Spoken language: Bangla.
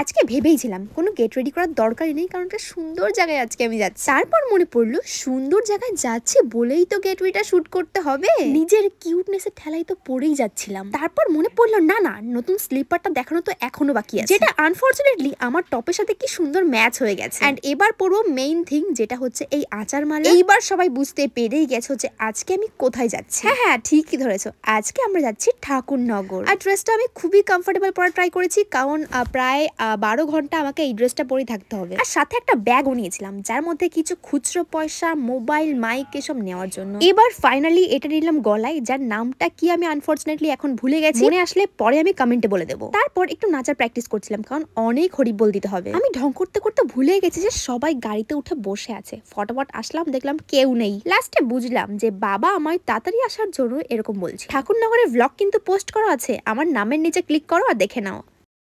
আজকে ভেবেইছিলাম কোনো গেট রেডি করার দরকারই নেই কারণ একটা সুন্দর জায়গায় আজকে আমি যাচ্ছি তারপর মনে পড়লো সুন্দর জায়গায় যাচ্ছি বলেই তো গেট রেডিটা শ্যুট করতে হবে নিজের কিউটনেসের ঠেলাই তো পড়েই যাচ্ছিলাম তারপর মনে পড়লো না না নতুন স্লিপারটা দেখানো তো এখনো বাকি আছে যেটা আনফর্চুনেটলি আমার টপের সাথে কি সুন্দর ম্যাচ হয়ে গেছে অ্যান্ড এবার পড়বো মেইন থিং যেটা হচ্ছে এই আচার মালা এইবার সবাই বুঝতে পেরেই গেছে হচ্ছে আজকে আমি কোথায় যাচ্ছি হ্যাঁ হ্যাঁ ঠিকই ধরেছো আজকে আমরা যাচ্ছি ঠাকুরনগর আর ড্রেসটা আমি খুবই কমফোর্টেবল পরা ট্রাই করেছি কারণ প্রায় বারো ঘন্টা আমাকে এই ড্রেসটা পরেই থাকতে হবে আর সাথে একটা ব্যাগও নিয়েছিলাম যার মধ্যে কিছু খুচরো পয়সা মোবাইল মাইক এসব নেওয়ার জন্য এবার ফাইনালি এটা নিলাম গলায় যার নামটা কি আমি আনফর্চুনেটলি এখন ভুলে গেছি মনে আসলে পরে আমি কমেন্টে বলে দেবো তারপর একটু নাচার প্র্যাকটিস করছিলাম কারণ অনেক বল দিতে হবে আমি ঢং করতে করতে ভুলে গেছি যে সবাই গাড়িতে উঠে বসে আছে ফটোফট আসলাম দেখলাম কেউ নেই লাস্টে বুঝলাম যে বাবা আমায় তাড়াতাড়ি আসার জন্য এরকম বলছে ঠাকুরনগরের ব্লগ কিন্তু পোস্ট করা আছে আমার নামের নিচে ক্লিক করো আর দেখে নাও